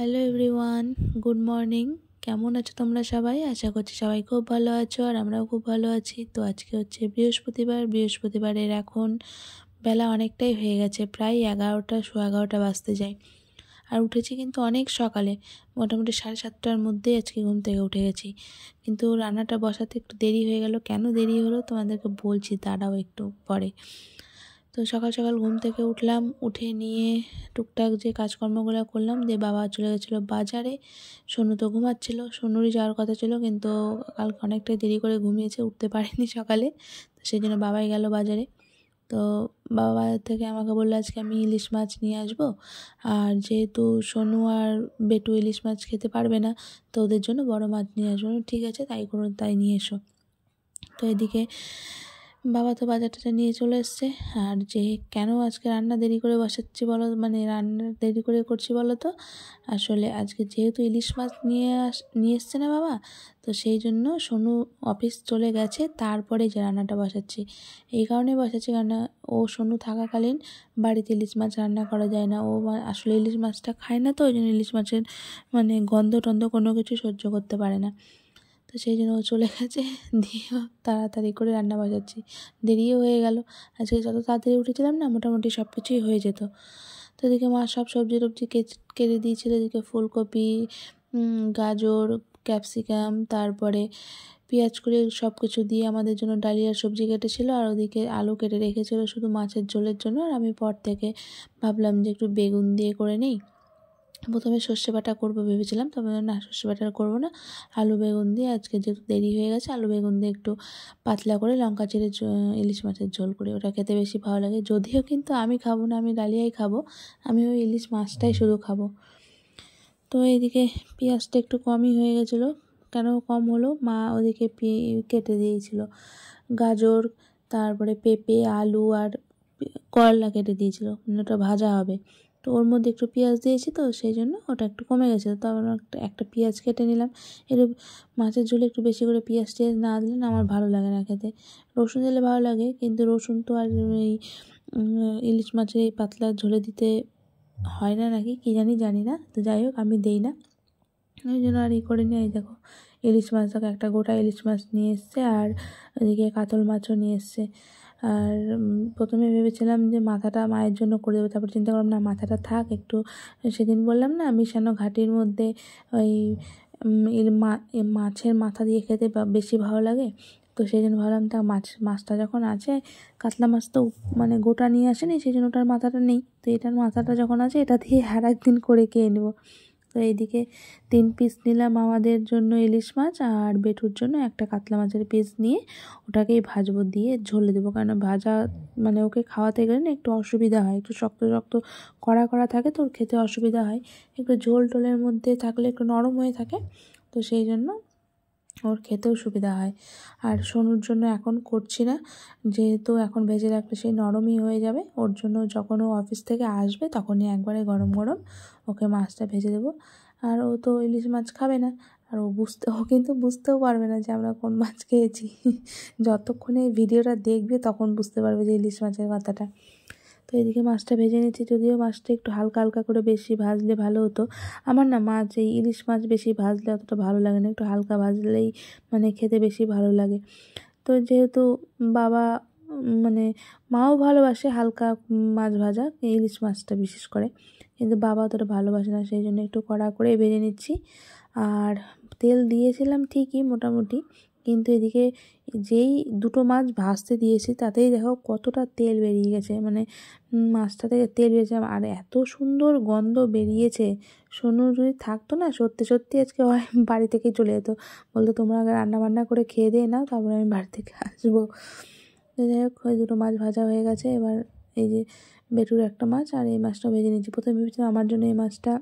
Hello everyone good morning কেমন আছো তোমরা সবাই আশা করছি সবাই খুব ভালো আছো আর আমরাও খুব ভালো আছি তো আজকে হচ্ছে বৃহস্পতিবার বৃহস্পতিবারের এখন বেলা অনেকটাই হয়ে গেছে প্রায় এগারোটা সো এগারোটা বাজতে যায় আর উঠেছি কিন্তু অনেক সকালে মোটামুটি সাড়ে সাতটার মধ্যেই আজকে ঘুম থেকে উঠে গেছি কিন্তু রান্নাটা বসাতে একটু দেরি হয়ে গেল কেন দেরি হলো তোমাদেরকে বলছি দাঁড়াও একটু পরে তো সকাল সকাল ঘুম থেকে উঠলাম উঠে নিয়ে টুকটাক যে কাজকর্মগুলো করলাম দিয়ে বাবা চলে গেছিলো বাজারে সোনু তো ঘুমাচ্ছিলো সোনুরই যাওয়ার কথা ছিল কিন্তু কালকে অনেকটাই দেরি করে ঘুমিয়েছে উঠতে পারেনি সকালে তো সেই জন্য বাবাই গেল বাজারে তো বাবা থেকে আমাকে বললো আজকে আমি ইলিশ মাছ নিয়ে আসব আর যেহেতু সোনু আর বেটু ইলিশ মাছ খেতে পারবে না তো ওদের জন্য বড় মাছ নিয়ে আসবো ঠিক আছে তাই করুন তাই নিয়ে এসো তো এদিকে বাবা তো বাজারটাতে নিয়ে চলে এসছে আর যে কেন আজকে রান্না দেরি করে বসাচ্ছি বলো মানে রান্না দেরি করে করছি বলো তো আসলে আজকে যেহেতু ইলিশ মাছ নিয়ে আস নিয়ে এসছে না বাবা তো সেই জন্য সোনু অফিস চলে গেছে তারপরে যে রান্নাটা বসাচ্ছি এই কারণে বসাচ্ছি কারণ ও সোনু থাকাকালীন বাড়িতে ইলিশ মাছ রান্না করা যায় না ও আসলে ইলিশ মাছটা খায় না তো ওই জন্য ইলিশ মাছের মানে গন্ধ টন্ধ কোনো কিছু সহ্য করতে পারে না তো সেই জন্য ও চলে গেছে দিয়ে তাড়াতাড়ি করে রান্না বাজাচ্ছি দেরিও হয়ে গেল আজকে যত তাড়াতাড়ি উঠেছিলাম না মোটামুটি সব কিছুই হয়ে যেত তো এদিকে মা সব সবজি টবজি কেটে দিয়েছিল এদিকে ফুলকপি গাজর ক্যাপসিকাম তারপরে পেঁয়াজ করে সব কিছু দিয়ে আমাদের জন্য ডালিয়ার সবজি কেটেছিল আর ওদিকে আলু কেটে রেখেছিল শুধু মাছের ঝোলের জন্য আর আমি পর থেকে ভাবলাম যে একটু বেগুন দিয়ে করে নিই প্রথমে সর্ষে বাটা করবো ভেবেছিলাম তবে না সর্ষে বাটা করবো না আলু বেগুন দিয়ে আজকে যেহেতু দেরি হয়ে গেছে আলু বেগুন দিয়ে একটু পাতলা করে লঙ্কা চিড়ে ইলিশ মাছের ঝোল করি ওটা খেতে বেশি ভালো লাগে যদিও কিন্তু আমি খাবো না আমি ডালিয়াই খাবো আমি ওই ইলিশ মাছটাই শুধু খাবো তো এইদিকে পেঁয়াজটা একটু কমই হয়ে গেছিলো কেন কম হলো মা ওদিকে কেটে দিয়েছিল গাজর তারপরে পেঁপে আলু আর করলা কেটে দিয়েছিল ওটা ভাজা হবে তো ওর মধ্যে একটু পেঁয়াজ দিয়েছি তো সেই জন্য ওটা একটু কমে গেছে তো আবার একটা একটা পেঁয়াজ কেটে নিলাম এর মাছের ঝোলে একটু বেশি করে পেঁয়াজ টেয়াজ না দিলে না আমার ভালো লাগে না খেতে রসুন দিলে ভালো লাগে কিন্তু রসুন তো আর এই ইলিশ মাছের এই পাতলা ঝোলে দিতে হয় না নাকি কী জানি জানি না তো যাই হোক আমি দেই না ওই জন্য আর ই করে নিয়ে দেখো ইলিশ মাছ দেখো একটা গোটা ইলিশ মাছ নিয়ে এসছে আর এদিকে কাতল মাছও নিয়ে এসছে আর প্রথমে ভেবেছিলাম যে মাথাটা মায়ের জন্য করে দেবো তারপর চিন্তা করলাম না মাথাটা থাক একটু সেদিন বললাম না মিশানো ঘাটির মধ্যে ওই মাছের মাথা দিয়ে খেতে বেশি ভালো লাগে তো সেই জন্য ভাবলাম তা মাছ মাছটা যখন আছে কাতলা মাছ তো মানে গোটা নিয়ে আসেনি সেই জন্য ওটার মাথাটা নেই তো এটার মাথাটা যখন আছে এটা দিয়ে আর একদিন করে খেয়ে নেবো তো এইদিকে তিন পিস নিলাম আমাদের জন্য ইলিশ মাছ আর বেটুর জন্য একটা কাতলা মাছের পিস নিয়ে ওটাকেই ভাজবো দিয়ে ঝোলে দেবো কারণ ভাজা মানে ওকে খাওয়াতে গেলে না একটু অসুবিধা হয় একটু শক্ত শক্ত কড়া কড়া থাকে তো খেতে অসুবিধা হয় একটু ঝোল টোলের মধ্যে থাকলে একটু নরম হয়ে থাকে তো সেই জন্য ওর খেতেও সুবিধা হয় আর সোনুর জন্য এখন করছি না যেহেতু এখন ভেজে রাখলে সেই নরমই হয়ে যাবে ওর জন্য যখন ও অফিস থেকে আসবে তখনই একবারে গরম গরম ওকে মাছটা ভেজে দেবো আর ও তো ইলিশ মাছ খাবে না আর ও বুঝতে ও কিন্তু বুঝতেও পারবে না যে আমরা কোন মাছ খেয়েছি যতক্ষণে ভিডিওটা দেখবে তখন বুঝতে পারবে যে ইলিশ মাছের কথাটা তো এদিকে মাছটা ভেজে নিচ্ছি যদিও মাছটা একটু হালকা হালকা করে বেশি ভাজলে ভালো হতো আমার না মাছ এই ইলিশ মাছ বেশি ভাজলে অতটা ভালো লাগে না একটু হালকা ভাজলেই মানে খেতে বেশি ভালো লাগে তো যেহেতু বাবা মানে মাও ভালোবাসে হালকা মাছ ভাজা ইলিশ মাছটা বিশেষ করে কিন্তু বাবা অতটা ভালোবাসে না সেই জন্য একটু কড়া করে ভেজে নিচ্ছি আর তেল দিয়েছিলাম ঠিকই মোটামুটি কিন্তু এদিকে যেই দুটো মাছ ভাজতে দিয়েছি তাতেই দেখো কতটা তেল বেরিয়ে গেছে মানে মাছটা থেকে তেল বেরিয়েছে আর এত সুন্দর গন্ধ বেরিয়েছে সোনু যদি থাকতো না সত্যি সত্যি আজকে হয় বাড়ি থেকেই চলে যেত বলতো তোমরা রান্না বান্না করে খেয়ে দিয়ে নাও তারপরে আমি বাড়ি থেকে আসবো যাই হোক ওই দুটো মাছ ভাজা হয়ে গেছে এবার এই যে বেটুর একটা মাছ আর এই মাছটা ভেজে নিয়েছি প্রথমে ভেবেছিলাম আমার জন্য এই মাছটা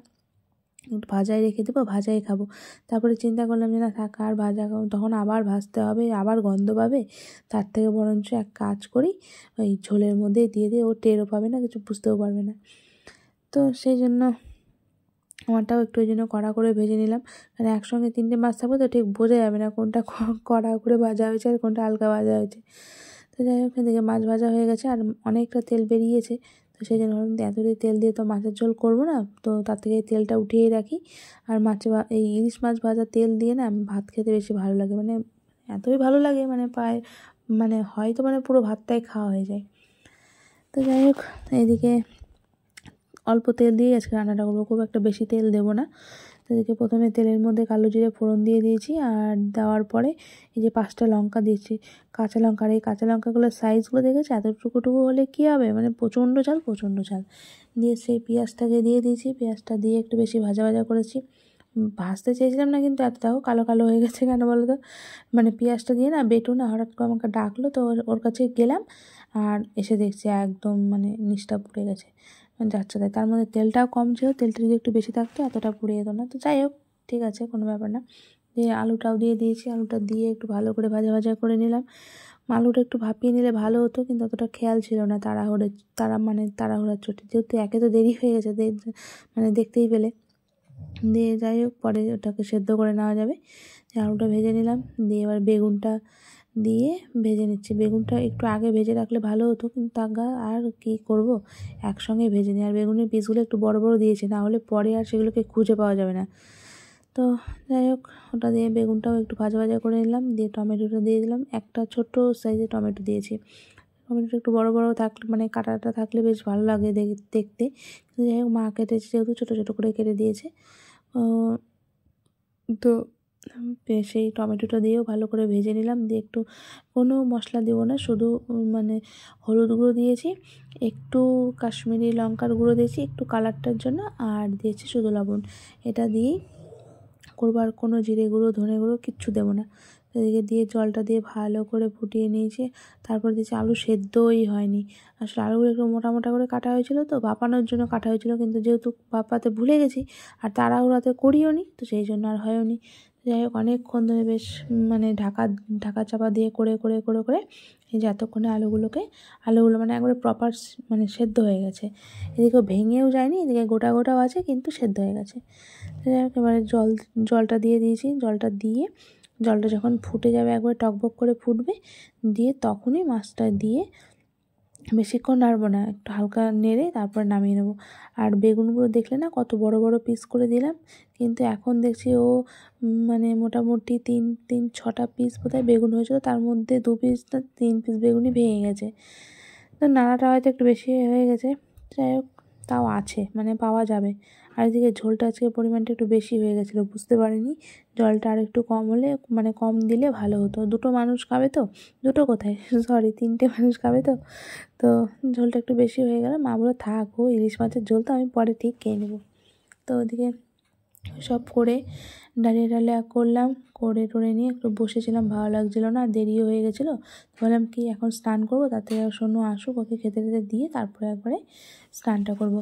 ভাজাই রেখে দেবো ভাজাই খাবো তারপরে চিন্তা করলাম যে না থাক আর ভাজা খাবো তখন আবার ভাজতে হবে আবার গন্ধ পাবে তার থেকে বরঞ্চ এক কাজ করি ওই ঝোলের মধ্যে দিয়ে দিয়ে ও টেরও পাবে না কিছু বুঝতেও পারবে না তো সেই জন্য আমারটাও একটু ওই জন্য কড়া করে ভেজে নিলাম কারণ একসঙ্গে তিনটে মাছ থাকবে তো ঠিক বোঝা যাবে না কোনটা কড়া করে ভাজা হয়েছে আর কোনটা হালকা ভাজা হয়েছে তো যাই হোক এদিকে মাছ ভাজা হয়ে গেছে আর অনেকটা তেল বেরিয়েছে তো সেই জন্য ভাবলাম দিয়ে তেল দিয়ে তো মাছের ঝোল করব না তো তার থেকে তেলটা উঠিয়েই রাখি আর মাছে এই ইলিশ মাছ ভাজা তেল দিয়ে না ভাত খেতে বেশি ভালো লাগে মানে এতই ভালো লাগে মানে পায়ে মানে হয়তো মানে পুরো ভাতটাই খাওয়া হয়ে যায় তো যাই হোক এইদিকে অল্প তেল দিয়ে আজকে রান্নাটা করবো খুব একটা বেশি তেল দেবো না তাদেরকে প্রথমে তেলের মধ্যে কালো জিরে ফোড়ন দিয়ে দিয়েছি আর দেওয়ার পরে এই যে পাঁচটা লঙ্কা দিয়েছি কাঁচা লঙ্কার এই কাঁচা লঙ্কাগুলোর সাইজগুলো দেখেছি এতটুকুটুকু হলে কী হবে মানে প্রচণ্ড ঝাল প্রচণ্ড ঝাল দিয়ে সেই পেঁয়াজটাকে দিয়ে দিয়েছি পেঁয়াজটা দিয়ে একটু বেশি ভাজা ভাজা করেছি ভাজতে চেয়েছিলাম না কিন্তু এতটাও কালো কালো হয়ে গেছে কেন বলো তো মানে পেঁয়াজটা দিয়ে না বেটু না হঠাৎ করে আমাকে ডাকলো তো ওর কাছে গেলাম আর এসে দেখছি একদম মানে নিষ্ঠা পুড়ে গেছে যাচ্ছে তাই তার মধ্যে তেলটাও কম ছিল তেলটা যদি একটু বেশি থাকতো এতটা পুড়ে যেত না তো যাই হোক ঠিক আছে কোনো ব্যাপার না দিয়ে আলুটাও দিয়ে দিয়েছি আলুটা দিয়ে একটু ভালো করে ভাজা ভাজা করে নিলাম আলুটা একটু ভাপিয়ে নিলে ভালো হতো কিন্তু অতটা খেয়াল ছিল না তাড়াহুড়ে তারা মানে তাড়াহুড়ার চটি যেহেতু একে তো দেরি হয়ে গেছে মানে দেখতেই পেলে দিয়ে যাই হোক পরে ওটাকে সেদ্ধ করে নেওয়া যাবে আলুটা ভেজে নিলাম দিয়ে এবার বেগুনটা দিয়ে ভেজে নিচ্ছি বেগুনটা একটু আগে ভেজে রাখলে ভালো হতো কিন্তু তাগা আর কি করব একসঙ্গে ভেজে নিই আর বেগুনের পিসগুলো একটু বড় বড় দিয়েছি না হলে পরে আর সেগুলোকে খুঁজে পাওয়া যাবে না তো যাই হোক ওটা দিয়ে বেগুনটাও একটু ভাজা ভাজা করে নিলাম দিয়ে টমেটোটা দিয়ে দিলাম একটা ছোট সাইজে টমেটো দিয়েছি টমেটোটা একটু বড় বড় থাকলে মানে কাটাটা থাকলে বেশ ভালো লাগে দেখতে কিন্তু যাই হোক মা কেটেছে যেহেতু ছোটো ছোটো করে কেটে দিয়েছে তো সেই টমেটোটা দিয়েও ভালো করে ভেজে নিলাম দিয়ে একটু কোনো মশলা দেবো না শুধু মানে হলুদ গুঁড়ো দিয়েছি একটু কাশ্মীরি লঙ্কার গুঁড়ো দিয়েছি একটু কালারটার জন্য আর দিয়েছি শুধু লবণ এটা দিয়েই করবো আর কোনো জিরে গুঁড়ো ধনে গুঁড়ো কিচ্ছু দেবো না এদিকে দিয়ে জলটা দিয়ে ভালো করে ফুটিয়ে নিয়েছে তারপর দিয়েছি আলু সেদ্ধই হয়নি আসলে আলুগুলো একটু মোটা মোটা করে কাটা হয়েছিল তো বাপানোর জন্য কাটা হয়েছিল কিন্তু যেহেতু বাপাতে ভুলে গেছি আর তাড়াহুড়াতে করিও নি তো সেই জন্য আর হয়ও নি যাই হোক অনেকক্ষণ ধরে বেশ মানে ঢাকা ঢাকা চাপা দিয়ে করে করে করে করে এই যে এতক্ষণে আলুগুলোকে আলুগুলো মানে একবারে প্রপার মানে সেদ্ধ হয়ে গেছে এদিকে ভেঙেও যায়নি এদিকে গোটা গোটাও আছে কিন্তু সেদ্ধ হয়ে গেছে যাই হোক এবারে জল জলটা দিয়ে দিয়েছি জলটা দিয়ে জলটা যখন ফুটে যাবে একবারে টকবক করে ফুটবে দিয়ে তখনই মাছটা দিয়ে বেশিক্ষণ নাড়বো না একটু হালকা নেড়ে তারপরে নামিয়ে নেবো আর বেগুনগুলো দেখলে না কত বড় বড় পিস করে দিলাম কিন্তু এখন দেখছি ও মানে মোটামুটি তিন তিন ছটা পিস বোধহয় বেগুন হয়েছিল তার মধ্যে দু পিস না তিন পিস বেগুনই ভেঙে গেছে তো নাড়াটা হয়তো একটু বেশি হয়ে গেছে যাই হোক তাও আছে মানে পাওয়া যাবে আর এদিকে ঝোলটা আজকে পরিমাণটা একটু বেশি হয়ে গেছিলো বুঝতে পারিনি জলটা আর একটু কম হলে মানে কম দিলে ভালো হতো দুটো মানুষ খাবে তো দুটো কোথায় সরি তিনটে মানুষ খাবে তো তো ঝোলটা একটু বেশি হয়ে গেল মা বলে থাক ও ইলিশ মাছের ঝোল তো আমি পরে ঠিক খেয়ে নেবো তো ওদিকে সব করে ডালিয়া ডালিয়া করলাম করে টোরে নিয়ে একটু বসেছিলাম ভালো লাগছিলো না দেরিও হয়ে গেছিলো বললাম কি এখন স্নান করবো তাতে শোনো আসুক ওকে খেতে খেতে দিয়ে তারপরে একবারে স্নানটা করব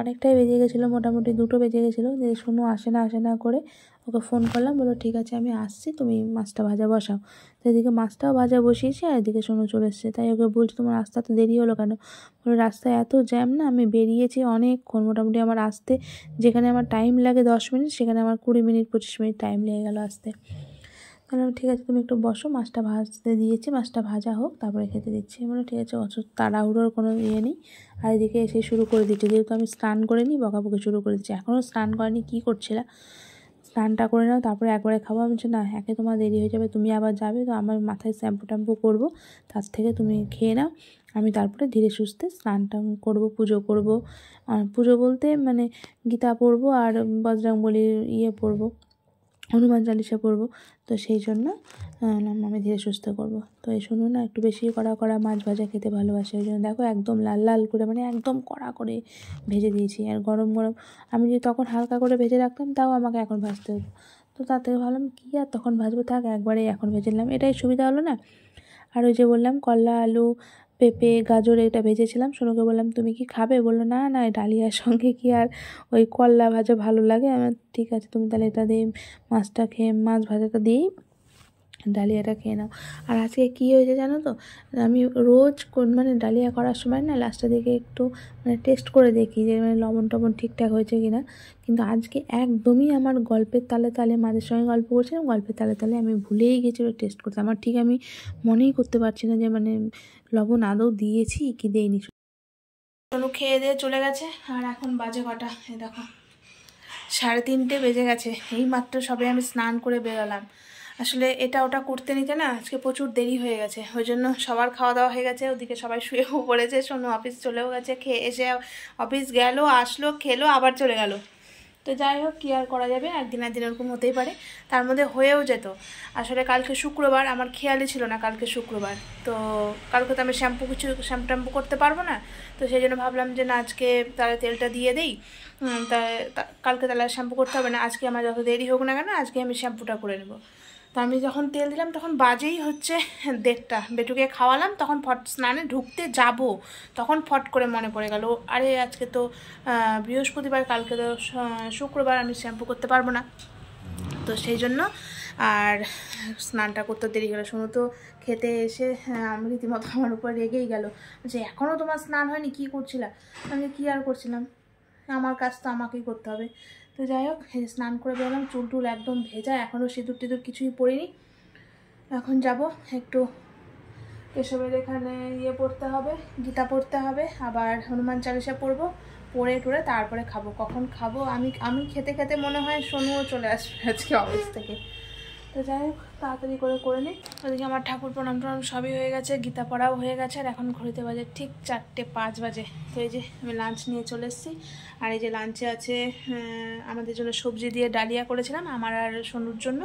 অনেকটাই বেজে গেছিলো মোটামুটি দুটো বেজে গেছিলো যে শুনো আসে না আসে না করে ওকে ফোন করলাম বলো ঠিক আছে আমি আসছি তুমি মাছটা ভাজা বসাও তো এদিকে মাছটাও ভাজা বসিয়েছি আর এদিকে সোনু চলে এসছে তাই ওকে বলছি তোমার রাস্তা তো দেরি হলো কেন বলে রাস্তায় এত জ্যাম না আমি বেরিয়েছি অনেকক্ষণ মোটামুটি আমার আসতে যেখানে আমার টাইম লাগে দশ মিনিট সেখানে আমার কুড়ি মিনিট পঁচিশ মিনিট টাইম লেগে গেলো আসতে বললাম ঠিক আছে তুমি একটু বসো মাছটা ভাজতে দিয়েছি মাছটা ভাজা হোক তারপরে খেতে দিচ্ছি মানে ঠিক আছে অত তাড়াহুড়োর কোনো ইয়ে নেই আর এদিকে এসে শুরু করে দিচ্ছি যেহেতু আমি স্নান করে নিই বকাবকি শুরু করে দিচ্ছি এখনও স্নান করেনি কী করছিল স্নানটা করে নাও তারপরে একবারে খাবো আমি না একে তোমার দেরি হয়ে যাবে তুমি আবার যাবে তো আমার মাথায় শ্যাম্পু ট্যাম্পু করবো তার থেকে তুমি খেয়ে নাও আমি তারপরে ধীরে সুস্থে স্নান টান করবো পুজো করবো পুজো বলতে মানে গীতা পড়বো আর বজরংবলির ইয়ে পড়বো হনুমান চালিশা পড়বো তো সেই জন্য আমি ধীরে সুস্থ করব তো এই শুনুন না একটু বেশি কড়া কড়া মাছ ভাজা খেতে ভালোবাসে ওই জন্য দেখো একদম লাল লাল করে মানে একদম কড়া করে ভেজে দিয়েছি আর গরম গরম আমি যদি তখন হালকা করে ভেজে রাখতাম তাও আমাকে এখন ভাজতে হতো তো তার থেকে ভাবলাম কী আর তখন ভাজবো থাক একবারে এখন ভেজে নিলাম এটাই সুবিধা হলো না আর ওই যে বললাম কলা আলু পেঁপে গাজর এটা ভেজেছিলাম সোনুকে বললাম তুমি কি খাবে বললো না না ডালিয়ার সঙ্গে কি আর ওই করলা ভাজা ভালো লাগে আমার ঠিক আছে তুমি তাহলে এটা দিয়ে মাছটা খেয়ে মাছ ভাজাটা দিয়েই ডালিয়াটা খেয়ে নাও আর আজকে কি হয়েছে জানো তো আমি রোজ কোন মানে ডালিয়া করার সময় না লাস্টের দিকে একটু মানে টেস্ট করে দেখি যে মানে লবণ টবণ ঠিকঠাক হয়েছে কি না কিন্তু আজকে একদমই আমার গল্পের তালে তালে মাঝে সঙ্গে গল্প করছিলাম গল্পের তালে তালে আমি ভুলেই গেছি টেস্ট করতে আমার ঠিক আমি মনেই করতে পারছি না যে মানে লবণ আদৌ দিয়েছি কি দেয়নি সোনু খেয়ে দিয়ে চলে গেছে আর এখন বাজে কটা এ দেখো সাড়ে তিনটে বেজে গেছে এই মাত্র সবে আমি স্নান করে বেরোলাম আসলে এটা ওটা করতে নিতে না আজকে প্রচুর দেরি হয়ে গেছে ওই জন্য সবার খাওয়া দাওয়া হয়ে গেছে ওদিকে সবাই শুয়েও পড়েছে শোনো অফিস চলেও গেছে খেয়ে এসে অফিস গেল আসলো খেলো আবার চলে গেল তো যাই হোক কী আর করা যাবে একদিন একদিন ওরকম হতেই পারে তার মধ্যে হয়েও যেত আসলে কালকে শুক্রবার আমার খেয়ালই ছিল না কালকে শুক্রবার তো কালকে তো আমি শ্যাম্পু কিছু শ্যাম্পু ট্যাম্পু করতে পারবো না তো সেই জন্য ভাবলাম যে না আজকে তারা তেলটা দিয়ে দেই তা কালকে তাহলে শ্যাম্পু করতে হবে না আজকে আমার যত দেরি হোক না কেন আজকে আমি শ্যাম্পুটা করে নেবো তো আমি যখন তেল দিলাম তখন বাজেই হচ্ছে দেড়টা বেটুকে খাওয়ালাম তখন ফট স্নানে ঢুকতে যাব তখন ফট করে মনে পড়ে গেল আরে আজকে তো বৃহস্পতিবার কালকে তো শুক্রবার আমি শ্যাম্পু করতে পারবো না তো সেই জন্য আর স্নানটা করতে দেরি গেলো শুনো তো খেতে এসে আমি রীতিমতো আমার উপর রেগেই গেল যে এখনও তোমার স্নান হয়নি কি করছিলা আমি কি আর করছিলাম আমার কাজ তো আমাকেই করতে হবে তো যাই হোক স্নান করে বেরোলাম চুল টুল একদম ভেজা এখনও সিঁদুর টিঁদুর কিছুই পড়িনি এখন যাব একটু এসবের এখানে ইয়ে পড়তে হবে গীতা পড়তে হবে আবার হনুমান চালিশা পড়বো পরে টরে তারপরে খাবো কখন খাবো আমি আমি খেতে খেতে মনে হয় সোনুও চলে আসবে আজকে অফিস থেকে তো যাই হোক তাড়াতাড়ি করে করে নিই ওদিকে আমার ঠাকুর প্রণাম টনাম সবই হয়ে গেছে গীতা পড়াও হয়ে গেছে আর এখন ঘড়িতে বাজে ঠিক চারটে পাঁচ বাজে তো এই যে আমি লাঞ্চ নিয়ে চলে এসেছি আর এই যে লাঞ্চে আছে আমাদের জন্য সবজি দিয়ে ডালিয়া করেছিলাম আমার আর সোনুর জন্য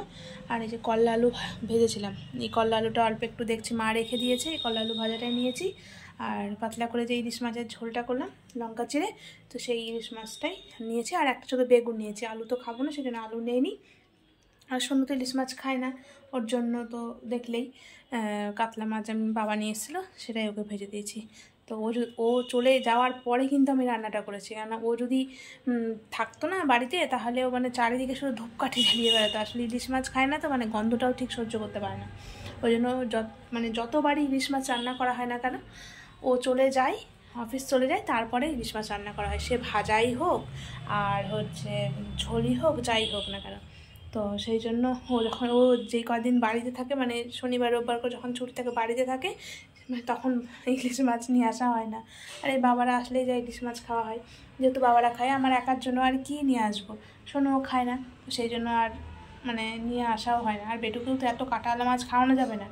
আর এই যে কল্লা আলু ভেজেছিলাম এই কল আলুটা অল্প একটু দেখছি মা রেখে দিয়েছে এই কল আলু ভাজাটাই নিয়েছি আর পাতলা করে যে ইলিশ মাছের ঝোলটা করলাম লঙ্কা চিড়ে তো সেই ইলিশ মাছটাই নিয়েছি আর একটা ছোটো বেগুন নিয়েছি আলু তো খাবো না সেজন্য আলু নেই আর তো ইলিশ মাছ খায় না ওর জন্য তো দেখলেই কাতলা মাছ আমি বাবা নিয়ে এসেছিলো সেটাই ওকে ভেজে দিয়েছি তো ও ও চলে যাওয়ার পরে কিন্তু আমি রান্নাটা করেছি কেন ও যদি থাকতো না বাড়িতে তাহলে ও মানে চারিদিকে শুধু ধূপকাঠি ঝালিয়ে বেড়াতো আসলে ইলিশ মাছ খায় না তো মানে গন্ধটাও ঠিক সহ্য করতে পারে না ওই জন্য যত মানে যতবারই ইলিশ মাছ রান্না করা হয় না কেন ও চলে যায় অফিস চলে যায় তারপরে ইলিশ মাছ রান্না করা হয় সে ভাজাই হোক আর হচ্ছে ঝোলই হোক যাই হোক না কেন তো সেই জন্য ও যখন ও যে কদিন বাড়িতে থাকে মানে শনিবার রোববার করে যখন ছুটি থাকে বাড়িতে থাকে মানে তখন ইলিশ মাছ নিয়ে আসা হয় না আর এই বাবারা আসলেই যা ইলিশ মাছ খাওয়া হয় যেহেতু বাবারা খায় আমার একার জন্য আর কি নিয়ে আসবো শোনো খায় না সেই জন্য আর মানে নিয়ে আসাও হয় না আর বেটুকেও তো এত কাটালা মাছ খাওয়ানো যাবে না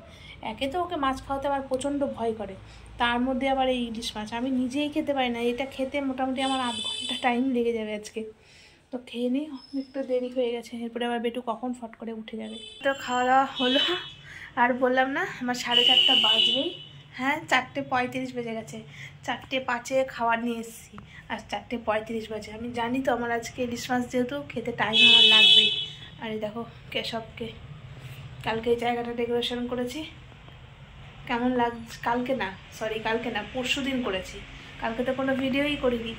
একে তো ওকে মাছ খাওয়াতে আমার প্রচণ্ড ভয় করে তার মধ্যে আবার এই ইলিশ মাছ আমি নিজেই খেতে পারি না এটা খেতে মোটামুটি আমার আধ ঘন্টা টাইম লেগে যাবে আজকে তো খেয়ে নিই একটু দেরি হয়ে গেছে এরপরে আবার বেটু কখন ফট করে উঠে যাবে তো খাওয়া দাওয়া হলো আর বললাম না আমার সাড়ে চারটা বাজবেই হ্যাঁ চারটে পঁয়ত্রিশ বেজে গেছে চারটে পাঁচে খাবার নিয়ে এসেছি আর চারটে পঁয়ত্রিশ বাজে আমি জানি তো আমার আজকে ইলিশ মাছ যেহেতু খেতে টাইম আমার লাগবেই আর দেখো কেশবকে কালকে এই জায়গাটা ডেকোরেশন করেছি কেমন লাগ কালকে না সরি কালকে না পরশু দিন করেছি কালকে তো কোনো ভিডিওই করিনি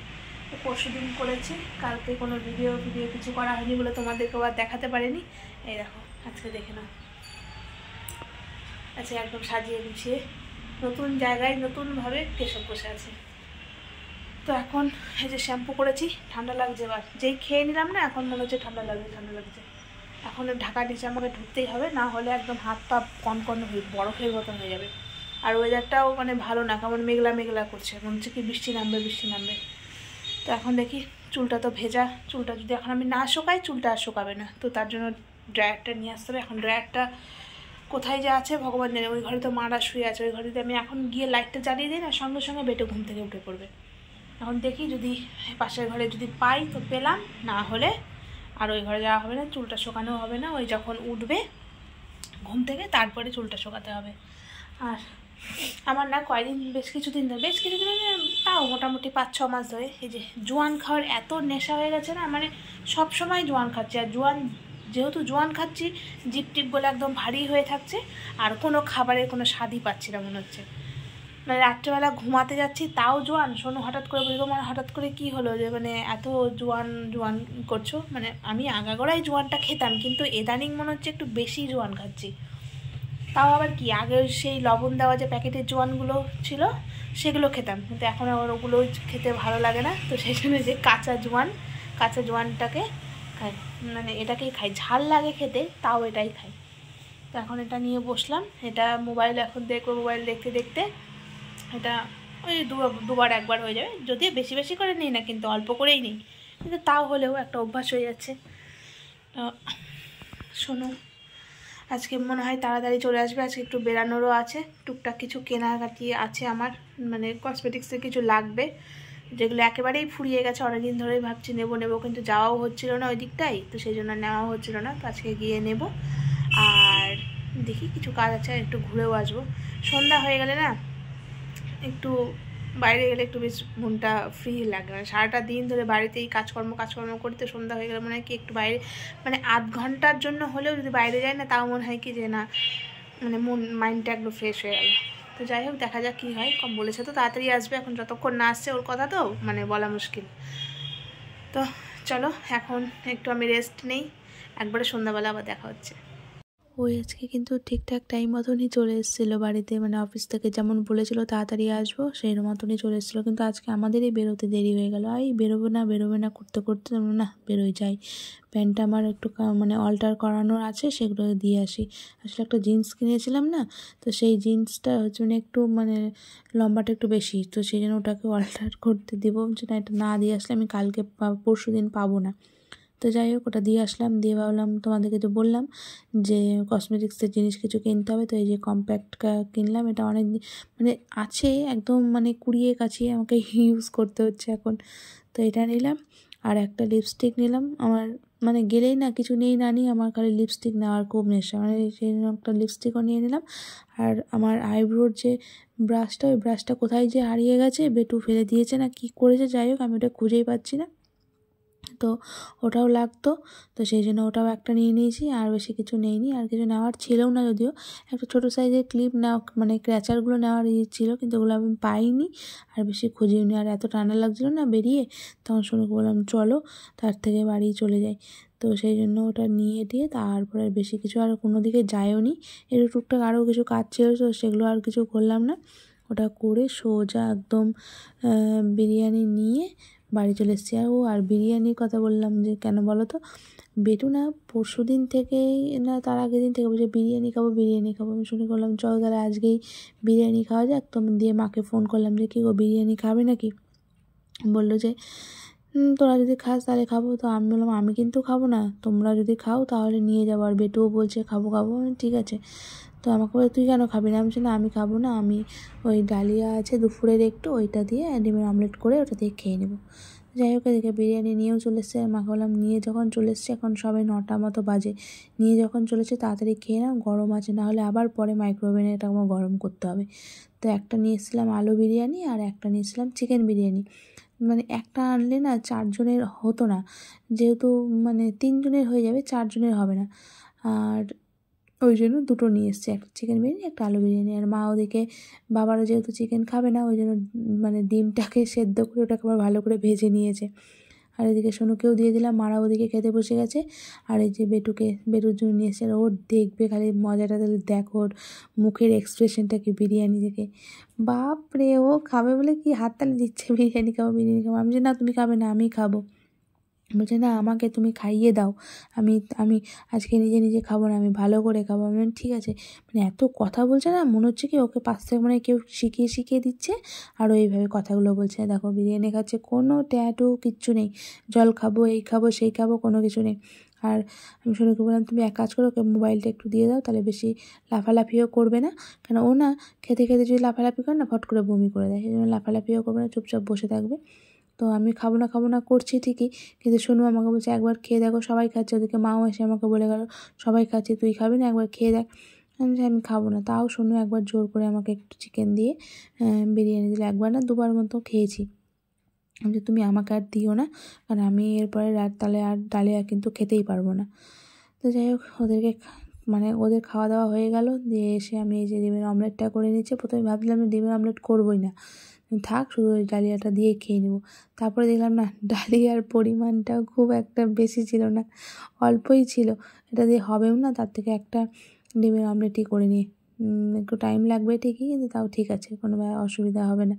পরশু দিন করেছি কালকে কোনো ভিডিও ভিডিও কিছু করা হয়নি বলে তোমাদেরকে আবার দেখাতে পারিনি এই দেখো আজকে দেখে নাও আচ্ছা একদম সাজিয়ে গুছিয়ে নতুন জায়গায় নতুনভাবে কেশব বসে আছে তো এখন এই যে শ্যাম্পু করেছি ঠান্ডা লাগছে এবার যেই খেয়ে নিলাম না এখন মনে হচ্ছে ঠান্ডা লাগছে ঠান্ডা লাগছে এখন ঢাকা নিচে আমাকে ঢুকতেই হবে না হলে একদম হাত পা কনকন হয়ে বরফের মতন হয়ে যাবে আর ওয়েদারটাও মানে ভালো না কেমন মেঘলা মেঘলা করছে মনে হচ্ছে কি বৃষ্টি নামবে বৃষ্টি নামবে তো এখন দেখি চুলটা তো ভেজা চুলটা যদি এখন আমি না শোকাই চুলটা আর শোকাবে না তো তার জন্য ড্রায়ারটা নিয়ে আসতে হবে এখন ড্রায়ারটা কোথায় যা আছে ভগবান জানে ওই ঘরে তো মারা শুয়ে আছে ওই ঘরে যদি আমি এখন গিয়ে লাইটটা জ্বালিয়ে দিই না সঙ্গে সঙ্গে বেটে ঘুম থেকে উঠে পড়বে এখন দেখি যদি পাশের ঘরে যদি পাই তো পেলাম না হলে আর ওই ঘরে যাওয়া হবে না চুলটা শোকানো হবে না ওই যখন উঠবে ঘুম থেকে তারপরে চুলটা শোকাতে হবে আর আমার না কয়েকদিন বেশ কিছুদিন ধরে বেশ কিছুদিন তাও মোটামুটি পাঁচ ছ মাস ধরে এই যে জোয়ান খাওয়ার এত নেশা হয়ে গেছে না মানে সবসময় জোয়ান খাচ্ছি আর জোয়ান যেহেতু জোয়ান খাচ্ছি জিপ টিপ বলে একদম ভারী হয়ে থাকছে আর কোনো খাবারের কোনো স্বাদই পাচ্ছি না মনে হচ্ছে মানে রাত্রেবেলা ঘুমাতে যাচ্ছি তাও জোয়ান শোনো হঠাৎ করে বলবো মানে হঠাৎ করে কি হলো যে মানে এত জোয়ান জোয়ান করছো মানে আমি আগাগোড়াই জোয়ানটা খেতাম কিন্তু এদানিং মনে হচ্ছে একটু বেশি জোয়ান খাচ্ছি তাও আবার কি আগের সেই লবণ দেওয়া যে প্যাকেটের জোয়ানগুলো ছিল সেগুলো খেতাম কিন্তু এখন আমার ওগুলো খেতে ভালো লাগে না তো সেই জন্য যে কাঁচা জোয়ান কাঁচা জোয়ানটাকে খাই মানে এটাকেই খাই ঝাল লাগে খেতে তাও এটাই খাই তো এখন এটা নিয়ে বসলাম এটা মোবাইল এখন দেখবো মোবাইল দেখতে দেখতে এটা ওই দুবার একবার হয়ে যাবে যদিও বেশি বেশি করে নিই না কিন্তু অল্প করেই নিই কিন্তু তাও হলেও একটা অভ্যাস হয়ে যাচ্ছে শোনো আজকে মনে হয় তাড়াতাড়ি চলে আসবে আজকে একটু বেরানোরও আছে টুকটাক কিছু কেনাকাটি আছে আমার মানে কসমেটিক্সের কিছু লাগবে যেগুলো একেবারেই ফুরিয়ে গেছে অনেকদিন ধরেই ভাবছি নেবো নেবো কিন্তু যাওয়াও হচ্ছিল না ওই দিকটাই তো সেই জন্য নেওয়াও হচ্ছিল না তো আজকে গিয়ে নেব আর দেখি কিছু কাজ আছে একটু ঘুরেও আসবো সন্ধ্যা হয়ে গেলে না একটু বাইরে গেলে একটু বেশ মনটা ফ্রি লাগে না মানে সারাটা দিন ধরে বাড়িতেই কাজকর্ম কাজকর্ম করতে সন্ধ্যা হয়ে গেলে মনে হয় কি একটু বাইরে মানে আধ ঘন্টার জন্য হলেও যদি বাইরে যায় না তাও মনে হয় কি যে না মানে মন মাইন্ডটা একটু ফ্রেশ হয়ে গেল তো যাই হোক দেখা যাক কী হয় কম বলেছে তো তাড়াতাড়ি আসবে এখন যতক্ষণ না আসছে ওর কথা তো মানে বলা মুশকিল তো চলো এখন একটু আমি রেস্ট নেই একবারে সন্ধ্যাবেলা আবার দেখা হচ্ছে ওই আজকে কিন্তু ঠিকঠাক টাইম মতনই চলে এসেছিলো বাড়িতে মানে অফিস থেকে যেমন বলেছিল তাড়াতাড়ি আসবো সেই মতনই চলে এসেছিলো কিন্তু আজকে আমাদেরই বেরোতে দেরি হয়ে গেলো এই বেরোবো না বেরোবে না করতে করতে না বেরোই যাই প্যান্টটা আমার একটু মানে অল্টার করানোর আছে সেগুলো দিয়ে আসি আসলে একটা জিন্স কিনেছিলাম না তো সেই জিন্সটা হচ্ছে মানে একটু মানে লম্বাটা একটু বেশি তো সেই জন্য ওটাকে অল্টার করতে দেবো যে না এটা না দিয়ে আসলে আমি কালকে পরশু দিন পাবো না তো যাই হোক ওটা দিয়ে আসলাম দিয়ে ভাবলাম তোমাদেরকে তো বললাম যে কসমেটিক্সের জিনিস কিছু কিনতে হবে তো এই যে কম্প্যাক্টটা কিনলাম এটা অনেক মানে আছে একদম মানে কুড়িয়ে কাছিয়ে আমাকে ইউজ করতে হচ্ছে এখন তো এটা নিলাম আর একটা লিপস্টিক নিলাম আমার মানে গেলেই না কিছু নেই না নিই আমার খালি লিপস্টিক নেওয়ার খুব নেশা মানে সেই একটা লিপস্টিকও নিয়ে নিলাম আর আমার আইব্রোর যে ব্রাশটা ওই ব্রাশটা কোথায় যে হারিয়ে গেছে বেটু ফেলে দিয়েছে না কি করেছে যাই হোক আমি ওটা খুঁজেই পাচ্ছি না তো ওটাও লাগতো তো সেই জন্য ওটাও একটা নিয়ে নিয়েছি আর বেশি কিছু নেইনি আর কিছু নেওয়ার ছিলও না যদিও একটা ছোটো সাইজের ক্লিপ না মানে ক্র্যাচারগুলো নেওয়ার ইয়ে ছিল কিন্তু ওগুলো আমি পাইনি আর বেশি খুঁজেও নি আর এত টানা লাগছিলো না বেরিয়ে তখন শুনে বললাম চলো তার থেকে বাড়ি চলে যাই তো সেই জন্য ওটা নিয়ে দিয়ে তারপরে বেশি কিছু আর কোনো দিকে যায়ও নি এর টুকটাক আরও কিছু কাজ ছিল তো সেগুলো আর কিছু করলাম না ওটা করে সোজা একদম বিরিয়ানি নিয়ে বাড়ি চলে এসেছি আর ও আর বিরিয়ানির কথা বললাম যে কেন বলো তো বেটু না পরশু দিন থেকেই না তার আগের দিন থেকে বলছে বিরিয়ানি খাবো বিরিয়ানি খাবো আমি শুনে করলাম চল তাহলে আজকেই বিরিয়ানি খাওয়া যাক তো দিয়ে মাকে ফোন করলাম যে কী গো বিরিয়ানি খাবে নাকি বললো যে তোরা যদি খাস তাহলে খাবো তো আমি বললাম আমি কিন্তু খাবো না তোমরা যদি খাও তাহলে নিয়ে যাবো আর বেটুও বলছে খাবো খাবো ঠিক আছে তো আমাকে বলে তুই কেন খাবি না আমি না আমি খাবো না আমি ওই ডালিয়া আছে দুপুরের একটু ওইটা দিয়ে ডিমের অমলেট করে ওটা দিয়ে খেয়ে নেবো যাই হোক এদিকে বিরিয়ানি নিয়েও চলে এসছে মাকে বললাম নিয়ে যখন চলে এসছে এখন সবে নটা মতো বাজে নিয়ে যখন চলেছে তাড়াতাড়ি খেয়ে নাও গরম আছে নাহলে আবার পরে মাইক্রোওভেনে এটা আমার গরম করতে হবে তো একটা নিয়ে এসেছিলাম আলু বিরিয়ানি আর একটা নিয়েছিলাম চিকেন বিরিয়ানি মানে একটা আনলে না চারজনের হতো না যেহেতু মানে তিনজনের হয়ে যাবে চারজনের হবে না আর ওই জন্য দুটো নিয়ে এসছে একটা চিকেন বিরিয়ানি একটা আলু বিরিয়ানি আর মা ওদিকে বাবারা যেহেতু চিকেন খাবে না ওই জন্য মানে ডিমটাকে সেদ্ধ করে ওটাকে আবার ভালো করে ভেজে নিয়েছে আর এদিকে সোনুকেও দিয়ে দিলাম মারা ওদিকে খেতে বসে গেছে আর এই যে বেটুকে বেটুর জন্য নিয়ে এসে ও দেখবে খালি মজাটা তাহলে দেখো ওর মুখের এক্সপ্রেশনটা কি বিরিয়ানি থেকে বাপরে ও খাবে বলে কি হাততালি দিচ্ছে বিরিয়ানি খাবো বিরিয়ানি খাবো আমি যে না তুমি খাবে না আমি খাবো বলছে না আমাকে তুমি খাইয়ে দাও আমি আমি আজকে নিজে নিজে খাবো না আমি ভালো করে খাবো আমি ঠিক আছে মানে এত কথা বলছে না মনে হচ্ছে কি ওকে পাশ থেকে মানে কেউ শিখিয়ে শিখিয়ে দিচ্ছে আরও এইভাবে কথাগুলো বলছে দেখো বিরিয়ানি খাচ্ছে কোনো ট্যাটু কিচ্ছু নেই জল খাবো এই খাবো সেই খাবো কোনো কিছু নেই আর আমি সোনুকে বললাম তুমি এক কাজ করো ওকে মোবাইলটা একটু দিয়ে দাও তাহলে বেশি লাফালাফিও করবে না কেন ও না খেতে খেতে যদি লাফালাফি করে না ফট করে বমি করে দেয় সেই জন্য লাফালাফিও করবে না চুপচাপ বসে থাকবে তো আমি খাবো না খাবো না করছি ঠিকই কিন্তু শুনু আমাকে বলছে একবার খেয়ে দেখো সবাই খাচ্ছে ওদেরকে মাও এসে আমাকে বলে গেল সবাই খাচ্ছে তুই খাবি না একবার খেয়ে দেখ আমি আমি খাবো না তাও শুনু একবার জোর করে আমাকে একটু চিকেন দিয়ে বিরিয়ানি দিলে একবার না দুবার মতো খেয়েছি যে তুমি আমাকে আর দিও না কারণ আমি এরপরে রাত তালে আর ডালিয়া কিন্তু খেতেই পারবো না তো যাই হোক ওদেরকে মানে ওদের খাওয়া দাওয়া হয়ে গেল দিয়ে এসে আমি এই যে ডিমের অমলেটটা করে নিয়েছি প্রথমে ভাবছিলাম ডিমের অমলেট করবোই না থাক শুধু ওই ডালিয়াটা দিয়ে খেয়ে নেবো তারপরে দেখলাম না ডালিয়ার পরিমাণটা খুব একটা বেশি ছিল না অল্পই ছিল এটা দিয়ে হবেও না তার থেকে একটা ডিমের অমলেটই করে নিই একটু টাইম লাগবে ঠিকই কিন্তু তাও ঠিক আছে কোনো অসুবিধা হবে না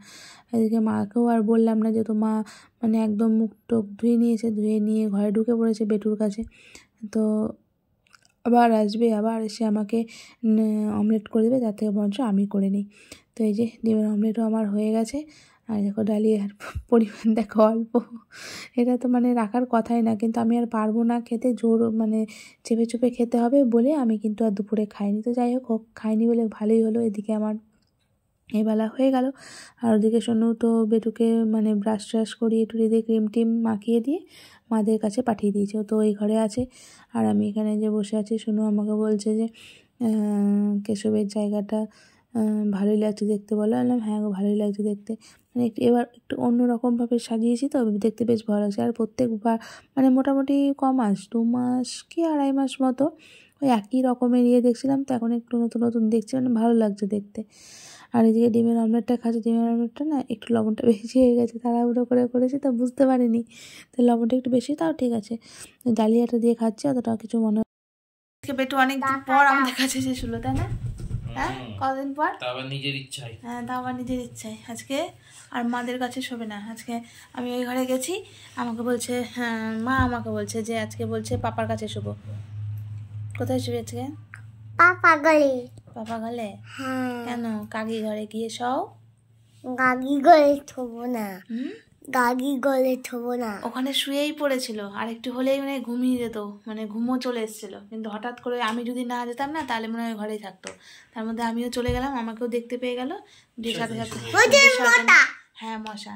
এদিকে মাকেও আর বললাম না যেহেতু মা মানে একদম মুখ টুক ধুয়ে নিয়েছে ধুয়ে নিয়ে ঘরে ঢুকে পড়েছে বেটুর কাছে তো আবার আসবে আবার এসে আমাকে অমলেট করে দেবে তার থেকে বরঞ্চ আমি করে নিই তো এই যে ডিমের অমলেটও আমার হয়ে গেছে আর দেখো ডালিয়ার পরিমাণ দেখো অল্প এটা তো মানে রাখার কথাই না কিন্তু আমি আর পারবো না খেতে জোর মানে চেপে চুপে খেতে হবে বলে আমি কিন্তু আর দুপুরে খাইনি তো যাই হোক খাইনি বলে ভালোই হলো এদিকে আমার এবেলা হয়ে গেল আর ওদিকে শোনো তো বেটুকে মানে ব্রাশ ট্রাশ করিয়ে টুরি দিয়ে ক্রিম টিম মাখিয়ে দিয়ে মাদের কাছে পাঠিয়ে দিয়েছে তো ওই ঘরে আছে আর আমি এখানে যে বসে আছি শোনো আমাকে বলছে যে কেশবের জায়গাটা ভালোই লাগছে দেখতে বলো বললাম হ্যাঁ গো ভালোই লাগছে দেখতে মানে একটু এবার একটু অন্যরকমভাবে সাজিয়েছি তো দেখতে বেশ ভালো লাগছে আর প্রত্যেকবার মানে মোটামুটি ক মাস দু মাস কি আড়াই মাস মতো ওই একই রকমের ইয়ে দেখছিলাম তো এখন একটু নতুন নতুন দেখছি মানে ভালো লাগছে দেখতে আর এদিকে ডিমের অমলেটটা খাচ্ছি ডিমের অমলেটটা না একটু লবণটা বেশি হয়ে গেছে তাড়াহুড়ো করে করেছি তো বুঝতে পারিনি তো লবণটা একটু বেশি তাও ঠিক আছে ডালিয়াটা দিয়ে খাচ্ছি অতটাও কিছু মনে হয় পেটু অনেক পর আমাদের কাছে শেষ হলো তাই না হ্যাঁ কদিন পর তারপর নিজের ইচ্ছায় হ্যাঁ তারপর নিজের ইচ্ছায় আজকে আর মাদের কাছে শোবে না আজকে আমি ওই ঘরে গেছি আমাকে বলছে হ্যাঁ মা আমাকে বলছে যে আজকে বলছে পাপার কাছে শোবো কোথায় শুবে আজকে পাপা গলে পাপা হ্যাঁ। গলে কেন কাকি ঘরে গিয়ে সও কাকি ঘরে শোবো না হুম গাগি গলে থবো না ওখানে শুয়েই পড়েছিল আর একটু হলেই মানে ঘুমিয়ে যেত মানে ঘুমও চলে এসেছিল কিন্তু হঠাৎ করে আমি যদি না যেতাম না তাহলে মনে হয় ঘরেই থাকতো তার মধ্যে আমিও চলে গেলাম আমাকেও দেখতে পেয়ে গেল দিয়ে সাথে সাথে হ্যাঁ মশা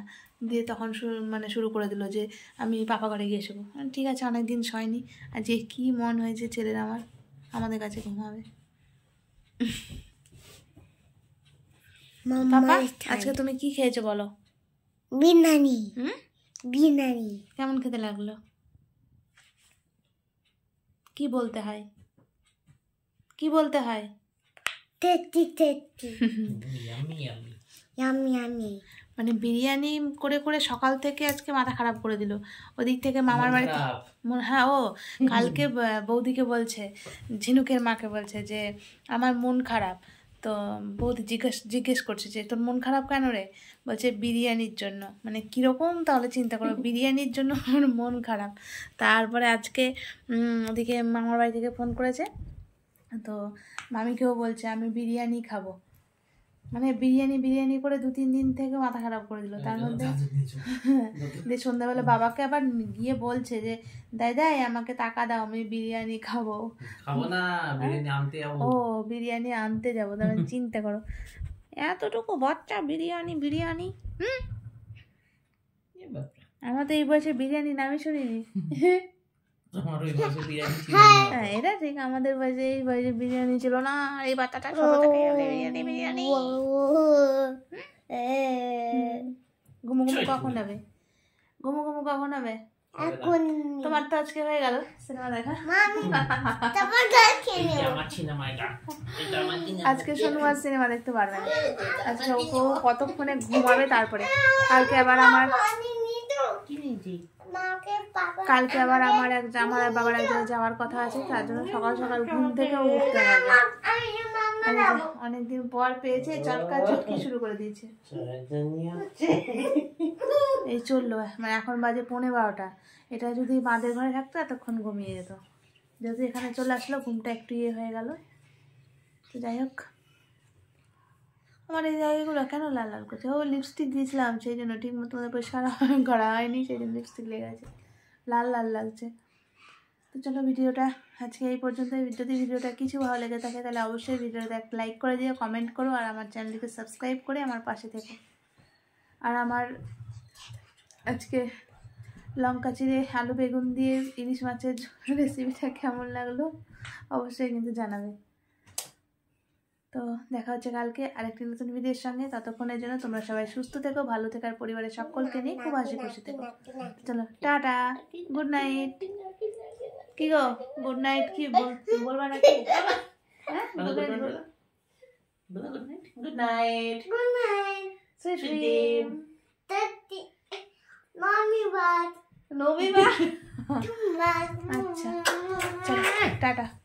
দিয়ে তখন শুরু মানে শুরু করে দিল যে আমি পাপা ঘরে গিয়ে এসবো ঠিক আছে অনেক দিন সয়নি আর যে কী মন হয়েছে ছেলের আমার আমাদের কাছে ঘুমাবে পাপা আজকে তুমি কি খেয়েছো বলো বিরিয়ানি হুম বিরিয়ানি কেমন খেতে লাগলো কি বলতে হয় কি বলতে হয় টেস্টি টেস্টি ইয়ামি ইয়ামি মানে বিরিয়ানি করে করে সকাল থেকে আজকে মাথা খারাপ করে দিল ওদিক থেকে মামার বাড়িতে হ্যাঁ ও কালকে বৌদিকে বলছে ঝিনুকের মাকে বলছে যে আমার মন খারাপ তো বৌদি জিজ্ঞেস জিজ্ঞেস করছে যে তোর মন খারাপ কেন রে বলছে বিরিয়ানির জন্য মানে কীরকম তাহলে চিন্তা করো বিরিয়ানির জন্য আমার মন খারাপ তারপরে আজকে ওদিকে মামার বাড়ি থেকে ফোন করেছে তো মামিকেও বলছে আমি বিরিয়ানি খাবো মানে বিরিয়ানি বিরিয়ানি করে দু তিন দিন থেকে মাথা খারাপ করে দিল তার মধ্যে দিয়ে সন্ধ্যাবেলা বাবাকে আবার গিয়ে বলছে যে দাই আমাকে টাকা দাও আমি বিরিয়ানি খাবো খাবো না বিরিয়ানি আনতে যাবো ও বিরিয়ানি আনতে যাবো তাহলে মানে চিন্তা করো এতটুকু বাচ্চা বিরিয়ানি বিরিয়ানি হুম আমার তো এই বয়সে বিরিয়ানি নামে শুনিনি হ্যাঁ, হ্যাঁ এটা ঠিক আমাদের বাড়িতে এই বাড়িতে বিরিয়ানি ছিল না এই বাচ্চাটা বিরিয়ানি বিরিয়ানি ঘুমো ঘুমু কখন হবে ঘুমু ঘুমু কখন হবে এখন তোমার তো আজকে হয়ে গেল সিনেমা দেখা আজকে সোমবার সিনেমা দেখতে পারবে না আজকে ও কতক্ষণে ঘুমাবে তারপরে কালকে আবার আমার কি নিয়েছি কালকে আবার আমার এক আমার আর বাবার এক জায়গায় যাওয়ার কথা আছে তার জন্য সকাল সকাল ঘুম থেকে উঠতে হবে অনেকদিন পর পেয়েছে চটকা চটকি শুরু করে দিয়েছে এই চললো মানে এখন বাজে পৌনে বারোটা এটা যদি বাঁধের ঘরে থাকতো এতক্ষণ ঘুমিয়ে যেত যেহেতু এখানে চলে আসলো ঘুমটা একটু ইয়ে হয়ে গেল তো যাই হোক আমার এই জায়গাগুলো কেন লাল লাল করছে ও লিপস্টিক দিয়েছিলাম সেই জন্য ঠিক মতো আমাদের পরিষ্কার করা হয়নি সেই জন্য লিপস্টিক লেগে আছে লাল লাল লাগছে তো চলো ভিডিওটা আজকে এই পর্যন্ত যদি ভিডিওটা কিছু ভালো লেগে থাকে তাহলে অবশ্যই ভিডিওটা একটা লাইক করে দিও কমেন্ট করো আর আমার চ্যানেলটিকে সাবস্ক্রাইব করে আমার পাশে থেকে আর আমার আজকে লঙ্কা চিড়ে আলু বেগুন দিয়ে ইলিশ মাছের রেসিপিটা কেমন লাগলো অবশ্যই কিন্তু জানাবে তো দেখা হচ্ছে কালকে আরেকটি নতুন ভিডিওর সঙ্গে ততক্ষণের জন্য তোমরা সবাই সুস্থ থেকো ভালো থেকো আর পরিবারের সকলকে নিয়ে খুব হাসি খুশি থেকো চলো টাটা গুড নাইট কি গো গুড নাইট কি বলবা নাকি good night good night good night sweet মামি বাদ নবি বাদ আচ্ছা চলো টাটা